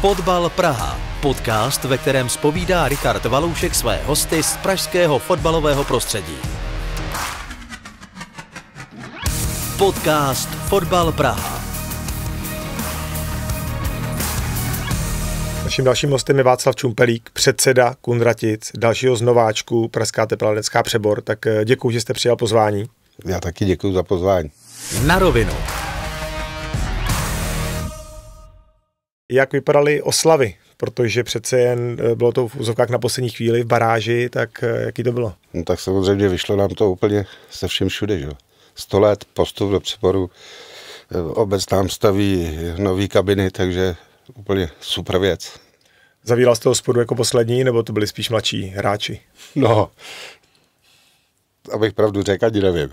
Fotbal Praha. Podcast, ve kterém spovídá Richard Valoušek své hosty z pražského fotbalového prostředí. Podcast Fotbal Praha. Naším dalším hostem je Václav Čumpelík, předseda Kundratic, dalšího z nováčku Pražská teplárecká přebor. Tak eh, děkuji, že jste přijal pozvání. Já taky děkuji za pozvání. Na rovinu. jak vypadaly oslavy, protože přece jen eh, bylo to v úzovkách na poslední chvíli v baráži, tak eh, jaký to bylo? No tak samozřejmě vyšlo nám to úplně se vším všude, že? 100 let postup do přeporu, eh, obec nám staví nový kabiny, takže úplně super věc. Zavíral jste hospodu jako poslední, nebo to byli spíš mladší hráči? No, abych pravdu řekl, ani nevím.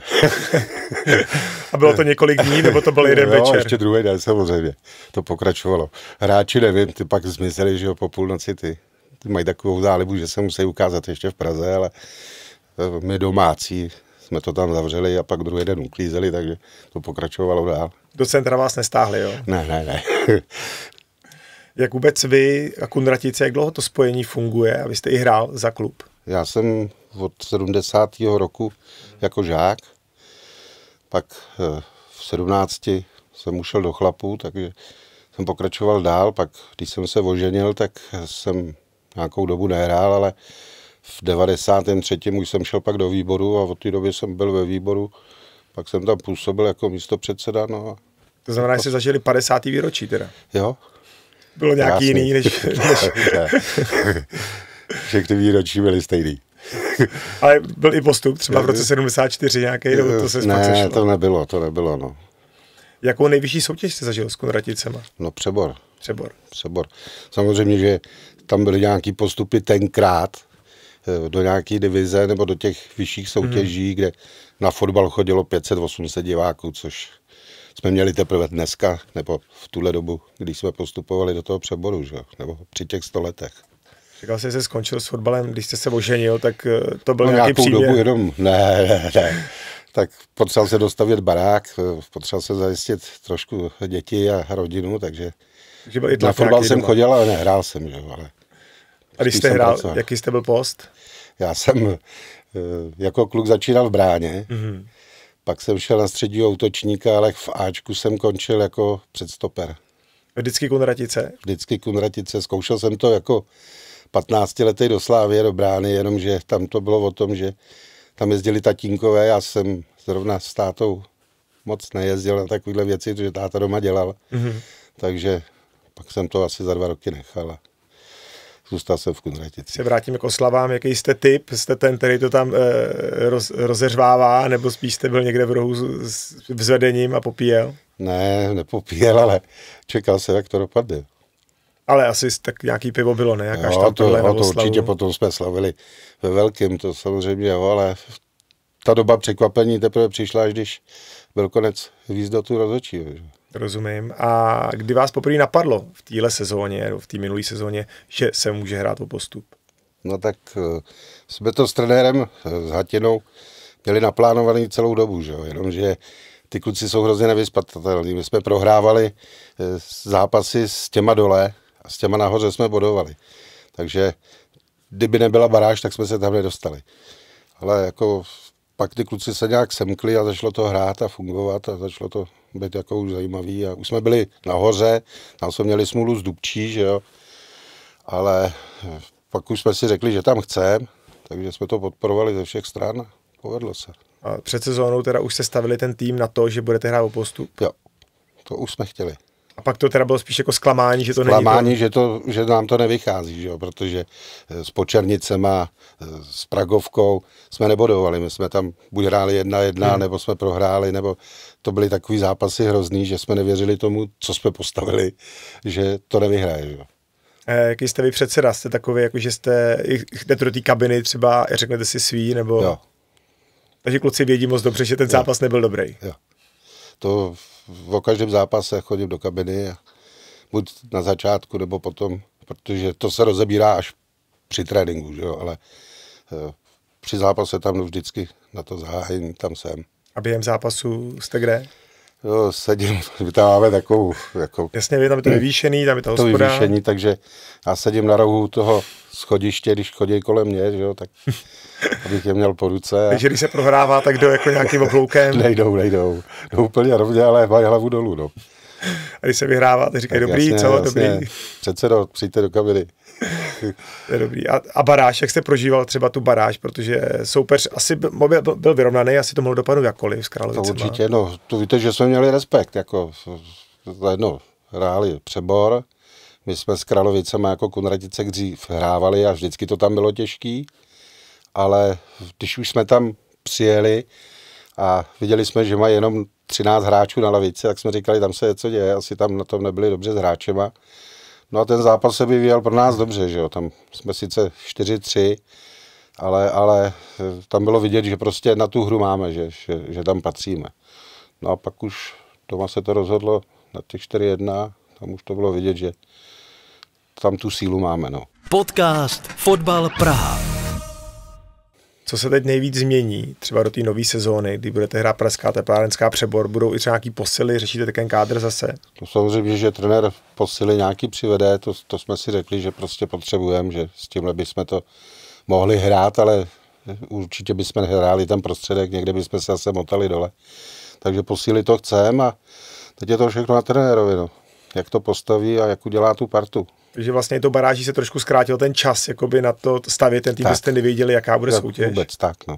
a bylo to několik dní, nebo to byl jeden no, večer? ještě druhý den, samozřejmě. To pokračovalo. Hráči, nevím, ty pak zmizeli, že jo, po půlnoci ty. Ty mají takovou zálibu, že se musí ukázat ještě v Praze, ale eh, my domácí jsme to tam zavřeli a pak druhý den uklízeli, takže to pokračovalo dál. Do centra vás nestáhli, jo? Ne, ne, ne. jak vůbec vy a Kundratice, jak dlouho to spojení funguje a vy jste i hrál za klub? Já jsem od 70. roku jako žák. Pak eh, v 17. jsem ušel do chlapů, takže jsem pokračoval dál. Pak, když jsem se oženil, tak jsem nějakou dobu nehrál, ale v 93. už jsem šel pak do výboru a od té doby jsem byl ve výboru. Pak jsem tam působil jako místo předseda. No a... To znamená, že jste zažili 50. výročí teda. Jo. Bylo nějaký Krásný. jiný než... než... Všechny výročí byly stejný. Ale byl i postup, třeba v roce 74 nějaký, nebo to se Ne, sešlo. to nebylo, to nebylo, no. Jakou nejvyšší soutěž jste zažil s Konraticema? No Přebor. Přebor. Přebor. Samozřejmě, že tam byly nějaký postupy tenkrát eh, do nějaké divize nebo do těch vyšších soutěží, hmm. kde na fotbal chodilo 500-800 diváků, což jsme měli teprve dneska, nebo v tuhle dobu, když jsme postupovali do toho přeboru, že? nebo při těch stoletech. Říkal jsi, že jsi skončil s fotbalem, když jste se oženil, tak eh, to byl no, nějaký příběh. dobu jenom, ne, ne, ne. Tak potřeboval se dostavit barák, eh, potřeboval se zajistit trošku děti a rodinu, takže že byl i na fotbal jsem doma. chodil, ale nehrál jsem. Že, ale a když jste hrál, pracoval. jaký jste byl post? Já jsem eh, jako kluk začínal v bráně, mm-hmm. pak jsem šel na středního útočníka, ale v Ačku jsem končil jako předstoper. Vždycky Kunratice? Vždycky Kunratice. Zkoušel jsem to jako 15 lety do Slávě, do Brány, jenomže tam to bylo o tom, že tam jezdili tatínkové, já jsem zrovna s tátou moc nejezdil na takovéhle věci, protože táta doma dělal. Mm-hmm. Takže pak jsem to asi za dva roky nechal a zůstal jsem v Kunraticích. Se vrátíme k oslavám. Jaký jste typ? Jste ten, který to tam e, roz, rozeřvává, nebo spíš jste byl někde v rohu s, s vzvedením a popíjel? Ne, nepopíjel, ale čekal se, jak to dopadne. Ale asi tak nějaký pivo bylo, ne? Jaká no, jo, to, jo, to určitě potom jsme slavili ve velkém, to samozřejmě jo, ale ta doba překvapení teprve přišla, až když byl konec výzdotu rozhodčí. Rozumím. A kdy vás poprvé napadlo v téhle sezóně, v té minulé sezóně, že se může hrát o postup? No tak eh, jsme to s trenérem, eh, s Hatinou, měli naplánovaný celou dobu, že? jenomže ty kluci jsou hrozně nevyspatatelní. My jsme prohrávali eh, zápasy s těma dole, a s těma nahoře jsme bodovali. Takže kdyby nebyla baráž, tak jsme se tam nedostali. Ale jako pak ty kluci se nějak semkli a začalo to hrát a fungovat a začalo to být jako už zajímavý. A už jsme byli nahoře, tam jsme měli smůlu z Dubčí, že jo. Ale pak už jsme si řekli, že tam chceme, takže jsme to podporovali ze všech stran. a Povedlo se. A před sezónou teda už se stavili ten tým na to, že budete hrát o postup? Jo, to už jsme chtěli. A pak to teda bylo spíš jako zklamání, že to zklamání, není... Zklamání, že, to, že nám to nevychází, že jo? protože eh, s Počernicema, eh, s Pragovkou jsme nebodovali. My jsme tam buď hráli jedna jedna, hmm. nebo jsme prohráli, nebo to byly takový zápasy hrozný, že jsme nevěřili tomu, co jsme postavili, že to nevyhraje. Že jo? Eh, jaký jste vy předseda? Jste takový, jako že jste, jdete do té kabiny třeba, řeknete si svý, nebo... Jo. Takže kluci vědí moc dobře, že ten zápas jo. nebyl dobrý. Jo. To v každém zápase chodím do kabiny, a buď na začátku nebo potom, protože to se rozebírá až při tréninku, že jo, ale eh, při zápase tam vždycky na to zahájení tam jsem. A během zápasu jste kde? jo, sedím, my tam máme takovou... Jako, Jasně, tam je to vyvýšený, tam je to hospoda. To vyvýšený, takže já sedím na rohu toho schodiště, když chodí kolem mě, že jo, tak abych je měl po ruce. A... Takže když se prohrává, tak jdou jako nějakým obloukem. nejdou, nejdou. Jdou úplně rovně, ale mají hlavu dolů, no. A když se vyhrává, tak říkají, tak dobrý, jasně, co, jasně. dobrý. Předsedo, přijďte do kabiny. je dobrý. A, a baráž, jak jste prožíval třeba tu baráž, protože soupeř asi byl, byl vyrovnaný, asi to mohlo dopadnout jakkoliv s Královicema. To určitě, no, to víte, že jsme měli respekt, jako jedno hráli přebor, my jsme s Královicema jako Kunradice dřív hrávali a vždycky to tam bylo těžký, ale když už jsme tam přijeli a viděli jsme, že mají jenom 13 hráčů na lavici, tak jsme říkali, tam se co děje, asi tam na tom nebyli dobře s hráčema. No a ten zápas se vyvíjel pro nás dobře, že jo, tam jsme sice 4-3, ale, ale eh, tam bylo vidět, že prostě na tu hru máme, že, že, že tam patříme. No a pak už doma se to rozhodlo na těch 4-1, tam už to bylo vidět, že tam tu sílu máme, no. Podcast Fotbal Praha. Co se teď nejvíc změní, třeba do té nové sezóny, kdy budete hrát Pražská teplárenská přebor, budou i třeba nějaký posily, řešíte ten kádr zase? To samozřejmě, že trenér posily nějaký přivede, to, to jsme si řekli, že prostě potřebujeme, že s tímhle bychom to mohli hrát, ale určitě bychom hráli ten prostředek, někde bychom se zase motali dole. Takže posílit to chceme, a teď je to všechno na trenérovi. No jak to postaví a jak udělá tu partu. že vlastně to baráží se trošku zkrátil ten čas jakoby na to stavět ten tým, jste nevěděli, jaká bude tak soutěž. Vůbec tak, no.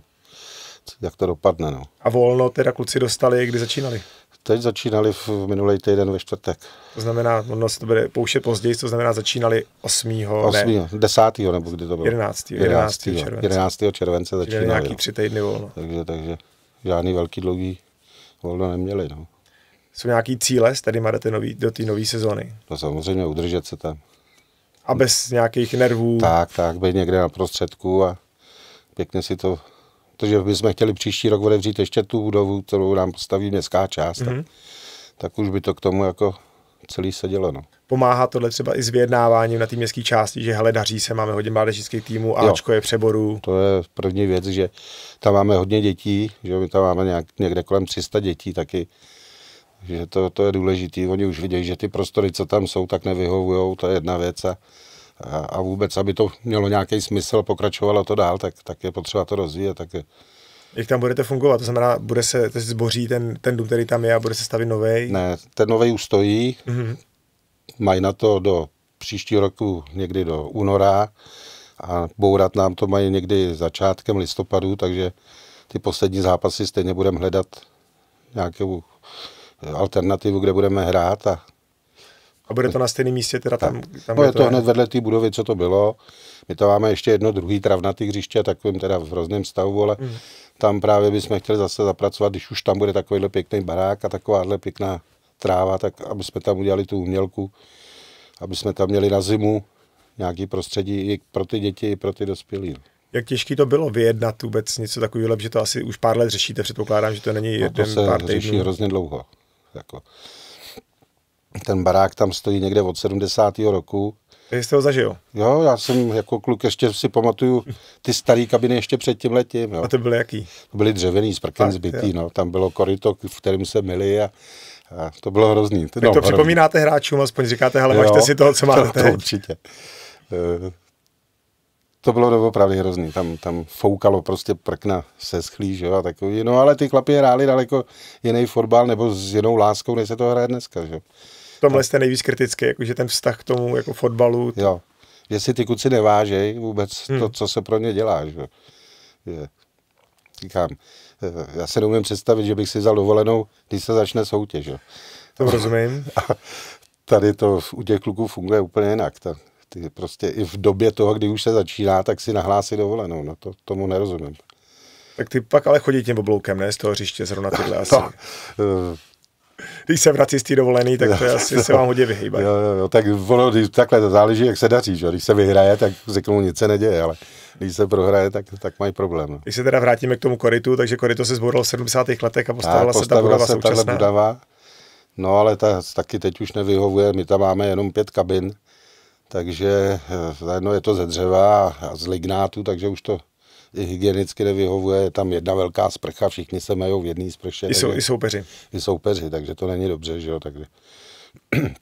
Jak to dopadne, no. A volno teda kluci dostali, kdy začínali? Teď začínali v minulý týden ve čtvrtek. To znamená, ono se to bude pouštět později, to znamená, začínali 8. 8. Ne, 10. nebo kdy to bylo? 11. 11. 11. července. 11. července začínali. nějaký no. tři týdny volno. Takže, takže žádný velký dlouhý volno neměli, no jsou nějaký cíle, s kterými jdete nový, do té nové sezony? To samozřejmě udržet se tam. A bez nějakých nervů? Tak, tak, být někde na prostředku a pěkně si to... Protože bychom chtěli příští rok otevřít ještě tu budovu, kterou nám postaví městská část, mm-hmm. tak, mhm. tak už by to k tomu jako celý sedělo. No. Pomáhá tohle třeba i s vyjednáváním na té městské části, že hele, daří se, máme hodně mládežnických týmů, Ačko jo, je přeboru. To je první věc, že tam máme hodně dětí, že my tam máme nějak, někde kolem 300 dětí taky že to, to je důležité. Oni už vidějí, že ty prostory, co tam jsou, tak nevyhovují, to je jedna věc. A, a, vůbec, aby to mělo nějaký smysl, pokračovalo to dál, tak, tak je potřeba to rozvíjet. Tak je... Jak tam budete fungovat? To znamená, bude se to zboří ten, ten dům, který tam je a bude se stavit nový? Ne, ten nový už stojí. Mm-hmm. Mají na to do příštího roku někdy do února a bourat nám to mají někdy začátkem listopadu, takže ty poslední zápasy stejně budeme hledat nějakou alternativu, kde budeme hrát. A, a bude to na stejném místě? Teda tam, tam no, je to, to hned vedle té budovy, co to bylo. My tam máme ještě jedno druhý travnatý hřiště, takovým teda v hrozném stavu, ale mm. tam právě bychom chtěli zase zapracovat, když už tam bude takovýhle pěkný barák a takováhle pěkná tráva, tak aby jsme tam udělali tu umělku, aby jsme tam měli na zimu nějaký prostředí i pro ty děti, i pro ty dospělí. No. Jak těžký to bylo vyjednat vůbec něco takového, že to asi už pár let řešíte, předpokládám, že to není no to jeden se pár řeší týdnů. hrozně dlouho. Jako. Ten barák tam stojí někde od 70. roku. Vy jste ho zažil? Jo, já jsem jako kluk ještě si pamatuju ty starý kabiny ještě před tím letím. Jo. A to byly jaký? To byly dřevěný, prken zbytý, no. Tam bylo koryto, v kterém se myli a a to bylo hrozný. Ty, no, to hrozný. připomínáte hráčům, aspoň říkáte, ale jo, si toho, co máte to, to určitě. Eh, to bylo doopravdy hrozný. Tam, tam foukalo prostě prkna se schlí, že jo, a takový. No ale ty chlapi hráli daleko jiný fotbal nebo s jinou láskou, než se to hraje dneska, že jo. V tomhle jste nejvíc kritický, jakože ten vztah k tomu jako fotbalu. To... Jo, že si ty kuci nevážejí vůbec hmm. to, co se pro ně dělá, že jo. Říkám, eh, já se neumím představit, že bych si vzal dovolenou, když se začne soutěž, jo. To rozumím. A tady to u těch kluků funguje úplně jinak. Ta, ty prostě i v době toho, kdy už se začíná, tak si nahlásí dovolenou. No to tomu nerozumím. Tak ty pak ale chodí tím obloukem, ne? Z toho hřiště zrovna tyhle no, asi. No, když se vrací z té dovolený, tak to asi to, se vám hodně vyhýbá. Jo, jo, tak ono, když, takhle to záleží, jak se daří. Že? Když se vyhraje, tak řeknu, nic se neděje, ale když se prohraje, tak, tak mají problém. No. Když se teda vrátíme k tomu koritu, takže korito se zborilo v 70. letech a postavila, a se ta budova se no ale ta taky teď už nevyhovuje, my tam máme jenom pět kabin, takže eh, jedno je to ze dřeva a z lignátu, takže už to i hygienicky nevyhovuje, je tam jedna velká sprcha, všichni se mají v jedné sprše. I, jsou, I soupeři. I soupeři, takže to není dobře, že jo, takže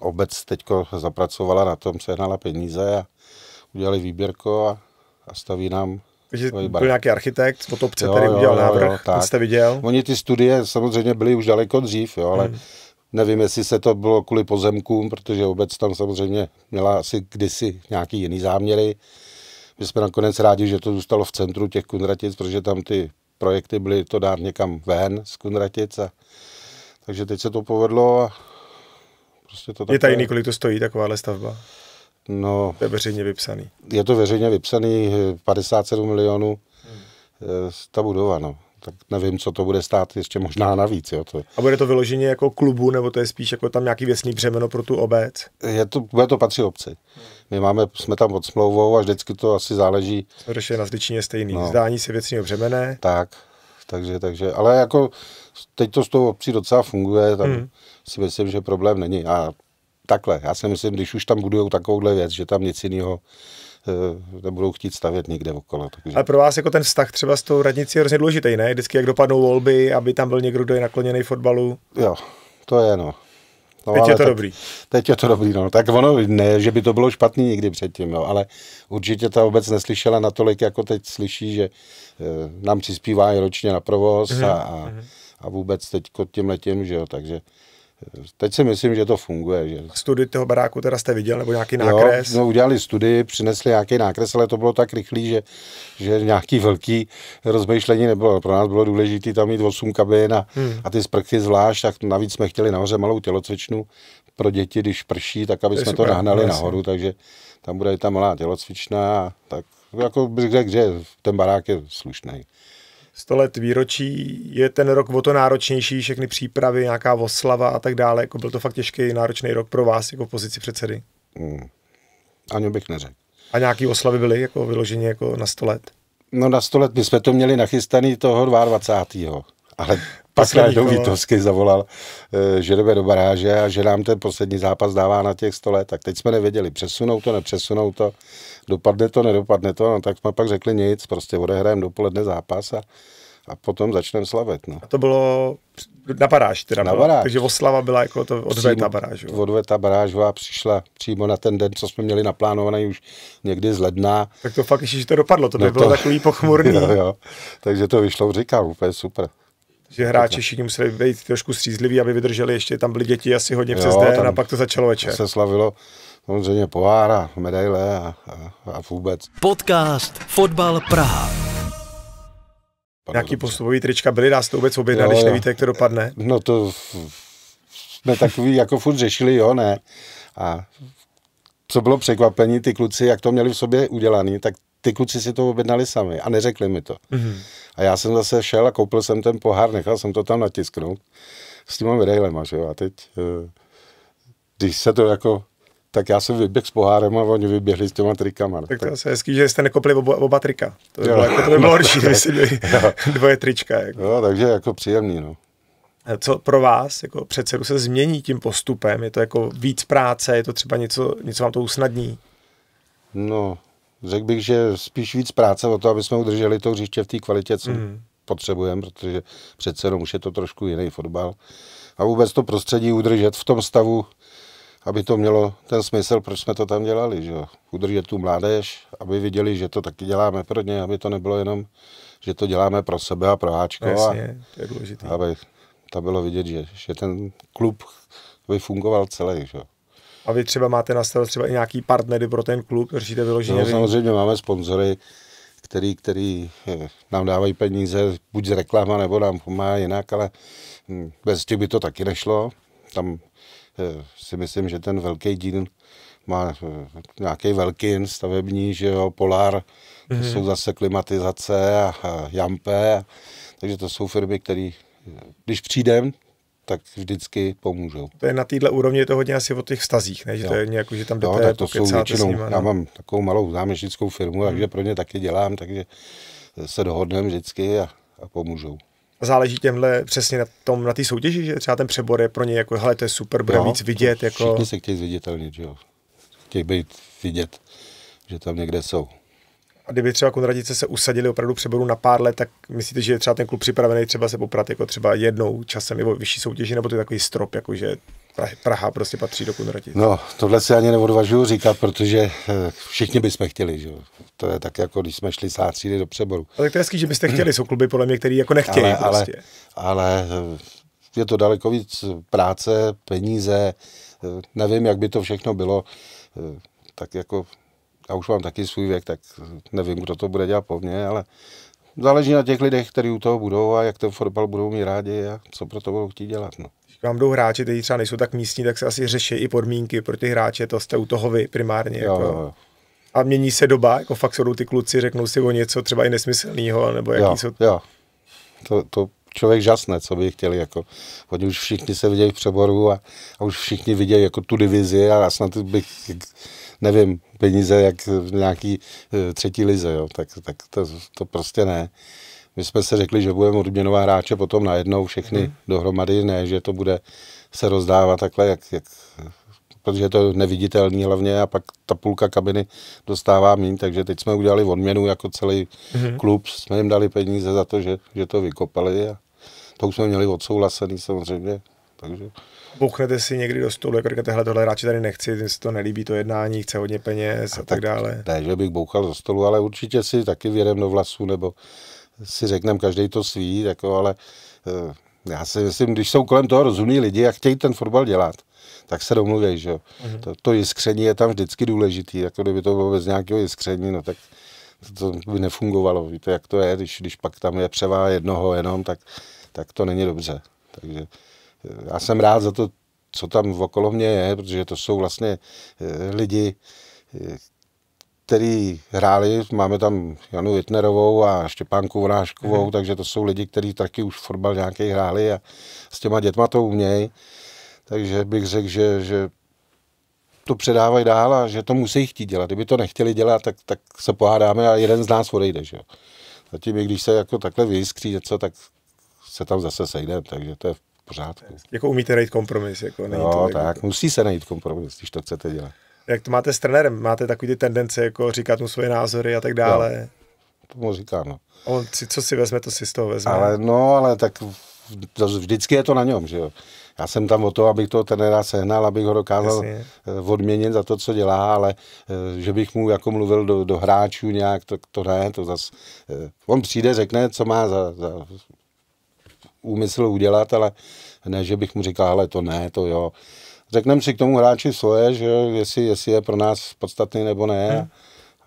obec teď zapracovala na tom, sehnala peníze a udělali výběrko a, a staví nám že byl nějaký architekt, potopce, který udělal jo, návrh, jo, tak. jste viděl? Oni ty studie samozřejmě byly už daleko dřív, jo, ale Mm. Nevím, jestli se to bylo kvůli pozemkům, protože obec tam samozřejmě měla asi kdysi nějaký jiný záměry. My jsme nakonec rádi, že to zůstalo v centru těch Kunratic, protože tam ty projekty byly to dát někam ven z Kunratic. A, takže teď se to povedlo a prostě to takové... Je tajný, kolik to stojí takováhle stavba? No, to je veřejně vypsaný. Je to veřejně vypsaný, 57 eh, milionů hmm. Eh, ta budova, no tak nevím, co to bude stát ještě možná navíc. Jo, to. A bude to vyloženě jako klubu, nebo to je spíš jako tam nějaký věsný břemeno pro tu obec? Je to, bude to patří obci. My máme, jsme tam pod smlouvou a vždycky to asi záleží. Protože na Zličině stejný. No. Zdání se věcního břemene. Tak, takže, takže, ale jako teď to s tou obcí docela funguje, tak mm. si myslím, že problém není. A takhle, já si myslím, když už tam budují takovouhle věc, že tam nic jiného Eh, nebudou chtít stavět nikde okolo. Takže... Ale pro vás jako ten vztah třeba s tou radnicí je hrozně důležitý, ne? Vždycky jak dopadnou volby, aby tam byl někdo, kdo je nakloněný fotbalu. Jo, to je no. No, teď je to teď, dobrý. Teď je to dobrý, no. Tak ono, ne, že by to bylo špatný nikdy předtím, jo, no. ale určitě ta obec neslyšela natolik, jako teď slyší, že e, nám přispívá ročně na provoz mm-hmm. a, a, mhm. a vůbec teď tím letím, že jo, takže teď si myslím, že to funguje. Že... Studii toho baráku teda jste viděl, nebo nějaký nákres? Jo, no, udělali studii, přinesli nějaký nákres, ale to bylo tak rychlý, že, že nějaký velký rozmýšlení nebylo. Pro nás bylo důležité tam mít 8 kabin a, hmm. a ty sprchy zvlášť, tak navíc jsme chtěli nahoře malou tělocvičnu pro děti, když prší, tak aby to jsme super, to nahnali jasný. nahoru, takže tam bude ta malá tělocvična, tak jako bych řekl, že ten barák je slušný. 100 let výročí je ten rok o to náročnější, všechny přípravy, nějaká oslava a tak dále. Jako byl to fakt těžký, náročný rok pro vás jako pozici předsedy. Hmm. Ani bych neřekl. A nějaký oslavy byly jako vyloženě jako na 100 let? No na 100 let, my jsme to měli nachystaný toho 22. Ale pak najednou Vítovský zavolal, eh, že jdeme do baráže a že nám ten poslední zápas dává na těch 100 let. Tak teď jsme nevěděli, přesunou to, nepřesunou to, dopadne to, nedopadne to. No tak jsme pak řekli nic, prostě odehrajeme dopoledne zápas a, a potom začneme slavit. No. A to bylo na baráž teda, na no. baráž. takže oslava byla jako to odveta baráž. Odveta barážová přišla přímo na ten den, co jsme měli naplánovaný už někdy z ledna. Tak to fakt, že to dopadlo, to no by bylo to... takový pochmurný. jo, jo. Takže to vyšlo, říkám, úplně super že hráči všichni museli být trošku střízliví, aby vydrželi, ještě tam byly děti asi hodně jo, přes den a pak to začalo večer. Se slavilo samozřejmě pohára, medaile a, a, a vůbec. Podcast Fotbal Praha. Jaký postupový trička byly, dá se to vůbec objednat, když nevíte, jak to dopadne? No to jsme takový jako furt řešili, jo, ne. A co bylo překvapení, ty kluci, jak to měli v sobě udělaný, tak ty kluci si to objednali sami a neřekli mi to. Mm-hmm. A já jsem zase šel a koupil jsem ten pohár, nechal jsem to tam natisknout s tím vedejlema, že jo. A teď, eh, když se to jako tak já jsem vyběhl s pohárem a oni vyběhli s těma trikama. Tak, no. tak to je hezký, že jste nekopli oba, oba trika. To by bylo, jako, to by bylo horší, kdyby no. si dvoje trička. Jako. Jo, takže jako příjemný, no. Co pro vás, jako předsedu, se změní tím postupem? Je to jako víc práce, je to třeba něco, něco vám to usnadní? No, řekl bych, že spíš víc práce o to, aby jsme udrželi to hřiště v té kvalitě, co mm. potřebujeme, protože přece jenom už je to trošku jiný fotbal. A vůbec to prostředí udržet v tom stavu, aby to mělo ten smysl, proč jsme to tam dělali. Že? Udržet tu mládež, aby viděli, že to taky děláme pro ně, aby to nebylo jenom, že to děláme pro sebe a pro Háčko. Jasně, to je důležité. Aby tam bylo vidět, že, že ten klub by fungoval celý. Že? A vy třeba máte na starost třeba i nějaký partnery pro ten klub, řešíte vyloženě? No, samozřejmě máme sponzory, který, který eh, nám dávají peníze, buď z reklama, nebo nám pomáhá jinak, ale hm, bez těch by to taky nešlo. Tam eh, si myslím, že ten velký díl má eh, nějaký velký stavební, že jo, Polar, mm-hmm. jsou zase klimatizace a, a Jampe, a, takže to jsou firmy, které, když přijdem tak vždycky pomůžou. To je na této úrovni, je to hodně asi o těch vztazích, ne? že jo. to je nějak, že tam jdete, jo, to jsou většinou, nima, já no. mám takovou malou zámešnickou firmu, hmm. takže pro ně taky dělám, takže se dohodneme vždycky a, a pomůžou. Záleží těmhle přesně na tom, na té soutěži, že třeba ten přebor je pro ně jako, hele, to je super, bude no, víc vidět. Jako... Všichni se chtějí zviditelnit, že jo. Chtějí být vidět, že tam někde jsou. A kdyby třeba Konradice se usadili opravdu přeboru na pár let, tak myslíte, že je třeba ten klub připravený třeba se poprat jako třeba jednou časem nebo vyšší soutěži, nebo to je takový strop, jakože Praha prostě patří do konradice? No, tohle si ani neodvažuju říkat, protože eh, všichni bychom chtěli, že To je tak, jako když jsme šli z třídy do přeboru. Ale tak to je hezký, že byste chtěli, jsou kluby podle mě, který jako nechtějí ale, prostě. Ale, ale eh, je to daleko víc práce, peníze, eh, nevím, jak by to všechno bylo, tak jako já už mám taky svůj věk, tak nevím, kdo to bude dělat po mně, ale záleží na těch lidech, kteří u toho budou a jak ten fotbal budou mít rádi a co pro to budou chtít dělat. No. Když vám jdou hráči, kteří třeba nejsou tak místní, tak se asi řeší i podmínky pro ty hráče, to jste u toho vy primárně. Jo, jako. jo. A mění se doba, jako fakt jsou ty kluci, řeknou si o něco třeba i nesmyslného, nebo jaký jo, jsou... Jo. To, to člověk žasne, co by chtěli. Jako. Oni už všichni se vidějí v přeboru a, a už všichni vidějí jako tu divizi a snad bych nevím, peníze jak v nějaký e, třetí lize, jo, tak, tak to, to prostě ne. My jsme se řekli, že budeme odměnovat hráče potom najednou všechny mm. dohromady, ne, že to bude se rozdávat takhle, jak, jak, protože je to neviditelný hlavně a pak ta půlka kabiny dostává mín, takže teď jsme udělali odměnu jako celý mm. klub, jsme jim dali peníze za to, že, že to vykopali a to už jsme měli odsouhlasený samozřejmě. Takže... Bouchnete si někdy do stolu, jako říkáte, tohle radši tady nechci, ten si to nelíbí, to jednání, chce hodně peněz a, a tak, tak dále. Ne, že bych bouchal do stolu, ale určitě si taky vědem do vlasů, nebo si řekneme, každý to svý, jako, ale eh, já si myslím, když jsou kolem toho rozumní lidi a chtějí ten fotbal dělat, tak se domluví, že Mm-hmm. To, to jiskření je tam vždycky důležitý, jako kdyby to bylo bez nějakého jiskření, no tak to, to by nefungovalo. Víte, jak to je, když, když pak tam je převá jednoho jenom, tak, tak to není dobře. Takže já jsem rád za to, co tam okolo mě je, protože to jsou vlastně eh, lidi, eh, který hráli, máme tam Janu Wittnerovou a Štěpánku Vráškovou, mhm. takže to jsou lidi, kteří taky už fotbal nějaký hráli a s těma dětma to umějí. Takže bych řekl, že, že to předávají dál a že to musí chtít dělat. Kdyby to nechtěli dělat, tak, tak se pohádáme a jeden z nás odejde. Že? Zatím, i když se jako takhle vyskří něco, tak se tam zase sejdeme, takže to je pořádku. Jako umíte najít kompromis. Jako no, to, jako tak, jako... musí se najít kompromis, když to chcete dělat. Jak to máte s trenérem? Máte takový ty tendence, jako říkat mu svoje názory a tak dále? to mu říkám, no. On si, co si vezme, to si z toho vezme. Ale no, ale tak vždycky je to na něm, že jo. Já jsem tam o to, abych toho trenéra sehnal, abych ho dokázal Jasně. Eh, odměnit za to, co dělá, ale eh, že bych mu jako mluvil do, do hráčů nějak, to, to ne, to zase... Eh, on přijde, řekne, co má za, za úmysl udělat, ale ne, že bych mu říkal, ale to ne, to jo. Řekneme si k tomu hráči svoje, že jestli, jestli je pro nás podstatný nebo ne.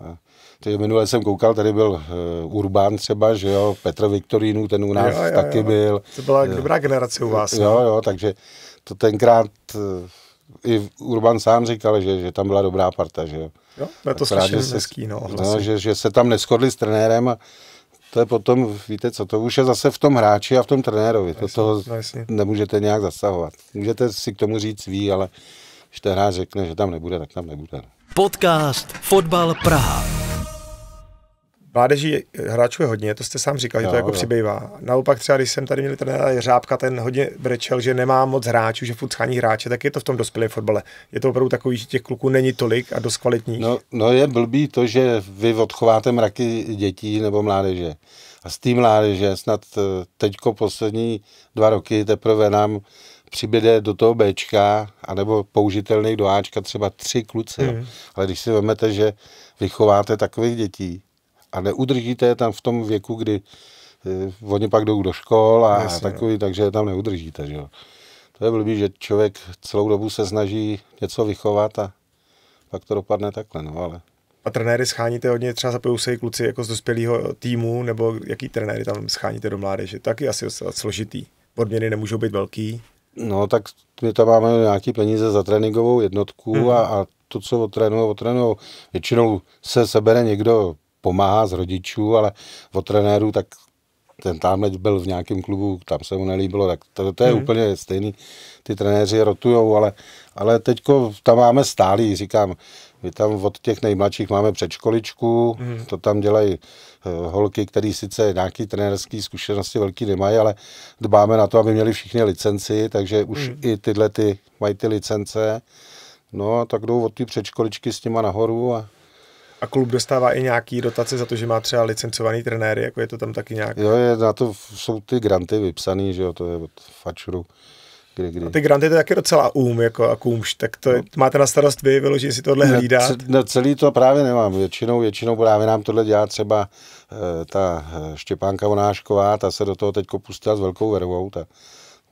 Hmm. Takže minule jsem koukal, tady byl uh, Urbán třeba, že jo, Petr Viktorínů, ten u nás jo, jo, taky jo. byl. To byla jo. Eh, dobrá generace u vás. Jo, no. jo, takže to tenkrát uh, i Urban sám říkal, že, že tam byla dobrá parta, že jo. Jo, to je to slyším hezký, no, no vlastně. no že, že se tam neschodli s trenérem a to je potom, víte co, to už je zase v tom hráči a v tom trenérovi. to toho jasně. nemůžete nějak zasahovat. Můžete si k tomu říct ví, ale když ten hráč řekne, že tam nebude, tak tam nebude. Podcast Fotbal Praha. Mládeží hráčů je hodně, to jste sám říkal, no, že to jako přibývá. Naopak třeba, když jsem tady měl trenéra Řábka, ten hodně brečel, že nemá moc hráčů, že furt schání hráče, tak je to v tom dospělém fotbale. Je to opravdu takový, že těch kluků není tolik a dost kvalitních. No, no je blbý to, že vy odchováte mraky dětí nebo mládeže. A z té mládeže snad eh, teďko poslední dva roky teprve nám přibude do toho Bčka, anebo použitelných do Ačka třeba tři kluci. Mm. Ale když si vezmete, že vychováte takových dětí, a neudržíte je tam v tom věku, kdy eh, oni pak jdou do škol a Jasně, no. takový, jo. takže je tam neudržíte. Že jo. To je blbý, že člověk celou dobu se snaží něco vychovat a pak to dopadne takhle, no ale... A trenéry scháníte hodně, třeba zapojou se i kluci jako z dospělého týmu, nebo jaký trenéry tam scháníte do mládeže? Taky asi složitý. Podměny nemůžou být velký. No tak my tam máme nějaký peníze za tréninkovou jednotku hmm. a, a to, co otrénujou, otrénujou. Většinou se sebere někdo pomáhá z rodičů, ale od trenérů, tak ten tamhle byl v nějakém klubu, tam se mu nelíbilo, tak to, to je hmm. úplně stejný. Ty trenéři rotujou, ale, ale teďko tam máme stálý, říkám, my tam od těch nejmladších máme předškoličku, hmm. to tam dělají eh, holky, které sice nějaký trenérské zkušenosti velký nemají, ale dbáme na to, aby měli všichni licenci, takže už hmm. i tyhle ty mají ty licence. No a tak jdou od ty předškoličky s těma nahoru a a klub dostává i nějaký dotace za to, že má třeba licencovaný trenéry, jako je to tam taky nějak. Jo, je, na to jsou ty granty vypsané, že jo, to je od Fačuru. Kdy, kdy. A ty granty to je taky docela um, jako a kumš, tak to no. máte na starost vy vyloží si tohle hlídat? Ne, ne, celý to právě nemám, většinou, většinou právě nám tohle dělá třeba e, ta eh, Štěpánka Vonášková, ta se do toho teď pustila s velkou vervou, ta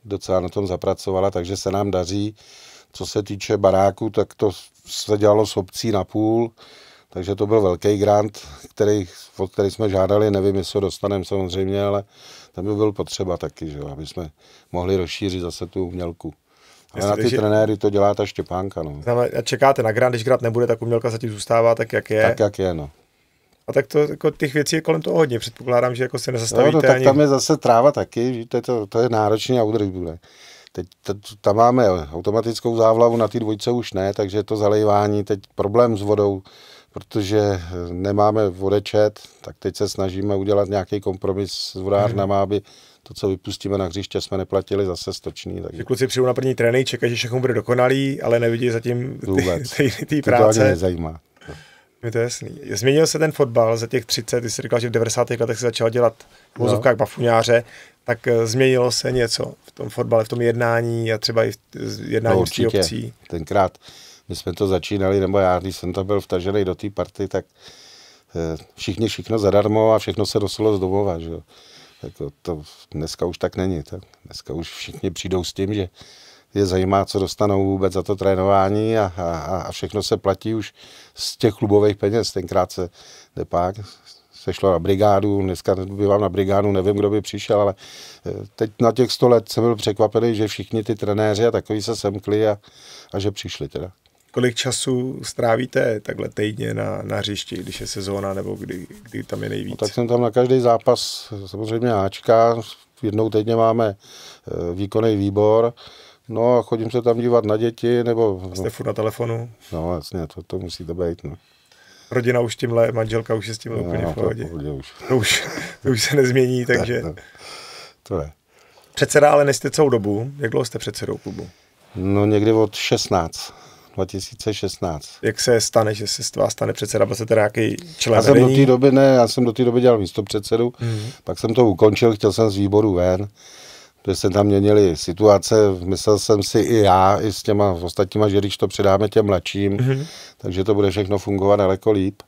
docela na tom zapracovala, takže se nám daří. Co se týče baráku, tak to se dělalo s obcí na půl, takže to byl velký grant, který, od který jsme žádali, nevím, jestli ho dostaneme samozřejmě, ale tam by byl potřeba taky, že jo, aby jsme mohli rozšířit zase tu umělku. Ale na ty trenéry to dělá ta Štěpánka. No. A čekáte na grant, když grant nebude, tak umělka zatím zůstává tak, jak je. Tak, jak je, no. A tak to, jako těch věcí je kolem toho hodně. Předpokládám, že jako se nezastavíte no, no, tak ani... tam je zase tráva taky, že to, to, to je náročný a udržbu. Teď to, tam máme automatickou závlavu, na ty dvojce už ne, takže to zalejvání, teď problém s vodou, protože eh, nemáme vodečet, tak teď se snažíme udělat nějaký kompromis s vodárnama, mhm. aby to, co vypustíme na hřiště, jsme neplatili zase stočný. Že kluci přijdu na první trénink, čekají, že všechno bude dokonalý, ale nevidí zatím ty práce. To nezajímá. Je to jasný. Změnil se ten fotbal za těch 30, ty jsi říkal, že v 90. letech se začal dělat v no. vozovkách no. bafuňáře, tak eh, změnilo se něco v tom fotbale, v tom jednání a třeba i v jednání no, určitě. obcí. Tenkrát my jsme to začínali, nebo já, když jsem to byl vtažený do té party, tak eh, všichni všechno zadarmo a všechno se dosilo z domova. Že? Jako to dneska už tak není. Tak dneska už všichni přijdou s tím, že je zajímá, co dostanou vůbec za to trénování a, a, a všechno se platí už z těch klubových peněz. Tenkrát se nepák se šlo na brigádu, dneska bývám na brigádu, nevím, kdo by přišel, ale eh, teď na těch 100 let jsem byl překvapený, že všichni ty trenéři a takový se semkli a, a že přišli teda kolik času strávíte takhle týdně na, na hřišti, když je sezóna nebo kdy, kdy tam je nejvíc? No, tak jsem tam na každý zápas samozřejmě Ačka, jednou týdně máme eh, výkonný výbor, No a chodím se tam dívat na děti, nebo... A jste furt na telefonu? No jasně, to, to to být, no. Rodina už tímhle, manželka už je s tím no, úplně v no, pohodě. To, už. To, už, to už se nezmění, takže... Ne, no. ne. To je. Předseda ale nejste celou dobu. Jak dlouho jste předsedou klubu? No někdy od 16. 2016. Jak se stane, že se z vás stane předseda, byl se teda nějaký člen Já jsem vedení? do té doby, ne, já jsem do té doby dělal místo předsedu, mm-hmm. pak jsem to ukončil, chtěl jsem z výboru ven, protože se tam měnili situace, myslel jsem si i já, i s těma ostatníma, že když to předáme těm mladším, mm-hmm. takže to bude všechno fungovat daleko líp,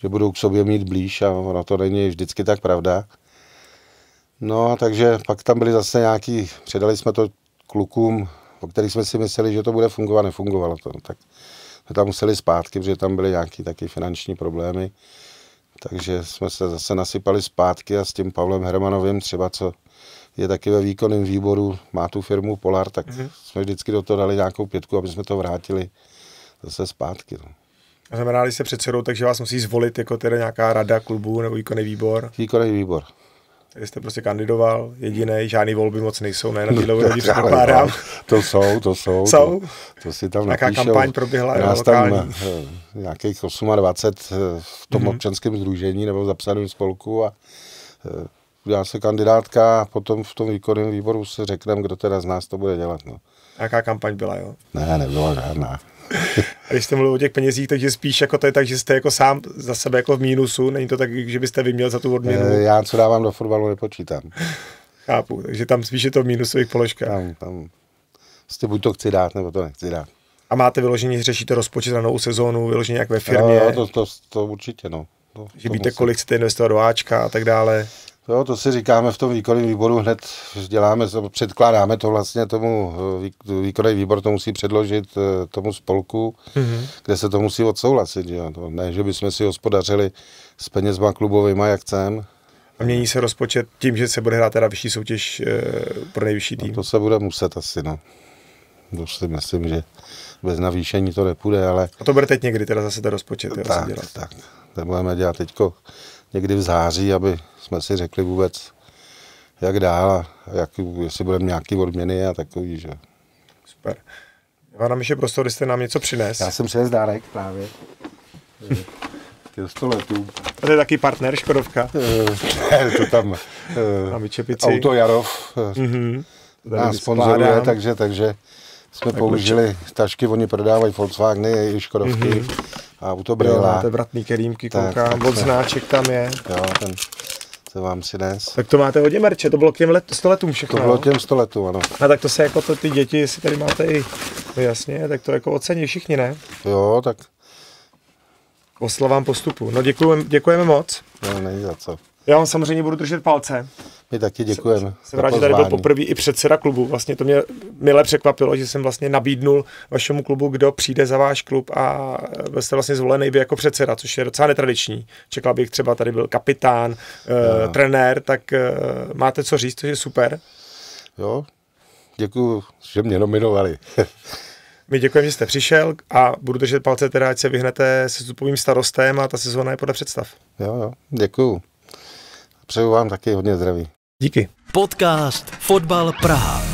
že budou k sobě mít blíž a ono to není vždycky tak pravda. No a takže pak tam byli zase nějaký, předali jsme to klukům o kterých jsme si mysleli, že to bude fungovat, nefungovalo to. No, tak jsme tam museli zpátky, protože tam byly nějaké taky finanční problémy. Takže jsme se zase nasypali zpátky a s tím Pavlem Hermanovým třeba, co je taky ve výkonném výboru, má tu firmu Polar, tak mm-hmm. jsme vždycky do toho dali nějakou pětku, aby jsme to vrátili zase zpátky. No. A znamená, když předsedou, takže vás musí zvolit jako teda nějaká rada klubu nebo výkonný výbor? Výkonný výbor. Vy jste prostě kandidoval, jediný, žádný volby moc nejsou, ne, na tyhle úrovni předpokládám. To jsou, to jsou. Jsou? To, to si tam Jaká napíšou. kampaň proběhla? Já lokální. tam eh, nějakých 28 eh, v tom mm-hmm. občanském združení nebo zapsaném spolku a eh, já se kandidátka a potom v tom výkonném výboru se řekneme, kdo teda z nás to bude dělat. No. Jaká kampaň byla, jo? Ne, nebyla žádná. A když jste mluvil o těch penězích, takže spíš jako to je tak, že jste jako sám za sebe jako v mínusu, není to tak, že byste vyměl za tu odměnu? Eh, já co dávám do fotbalu nepočítám. Chápu, takže tam spíš je to v mínusových položkách. Tam, tam. Prostě buď to chci dát, nebo to nechci dát. A máte že řešíte rozpočet na novou sezónu, vyložení jak ve firmě? Eh, no, to, to, to určitě, no. To, že to víte, musím. kolik chcete investovat do Ačka a tak dále. Jo, no, to si říkáme v tom výkonném výboru hned, děláme, předkládáme to vlastně tomu, eh, výkonný výbor to musí předložit eh, tomu spolku, mm-hmm. kde se to musí odsouhlasit. Jo. To no, ne, že bychom si hospodařili s penězma klubovýma, jak chcem. A mění se rozpočet tím, že se bude hrát teda vyšší soutěž e, pro nejvyšší no, tým? No to se bude muset asi, no. To si myslím, že bez navýšení to nepůjde, ale... A to bude teď někdy teda zase ten rozpočet, jo, tak, dělat. tak. To budeme dělat teďko někdy v září, aby jsme si řekli vůbec, jak dál a jak, jestli budeme nějaký odměny a takový, že. Super. Vám nám ještě prostor, jste nám něco přines. Já jsem přinesl dárek právě. Těch 100 to je taky partner Škodovka. Eh, ne, to tam eh, na vyčepici. Auto Jarov mm-hmm. nás sponzoruje, takže, takže jsme použili tašky, oni prodávají Volkswageny i Škodovky. Mm-hmm a brýle. máte vratný kerímky, koukám, od znáček tam je. Jo, ten se vám si dnes. Tak to máte hodně merče, to bylo k těm let, stoletům všechno. To bylo no. k těm stoletům, ano. A tak to se jako to, ty děti, jestli tady máte i, no jasně, tak to jako ocení všichni, ne? Jo, tak oslavám postupu. No děkuji, děkujeme moc. No, není za co. Já vám samozřejmě budu držet palce. My taky děkujeme. Jsem rád, že tady byl poprvé i předseda klubu. Vlastně to mě milé překvapilo, že jsem vlastně nabídnul vašemu klubu, kdo přijde za váš klub a byl jste vlastně zvolený vy jako předseda, což je docela netradiční. Čekal bych třeba tady byl kapitán, no. trenér, tak eh, máte co říct, to je super. Jo, děkuji, že mě nominovali. My děkujeme, že jste přišel a budu držet palce teda, ať se vyhnete se stupovým starostem a ta sezóna je podle představ. Jo, jo, děkuju. Přeju vám taky hodně zdraví. Díky. Podcast Fotbal Praha.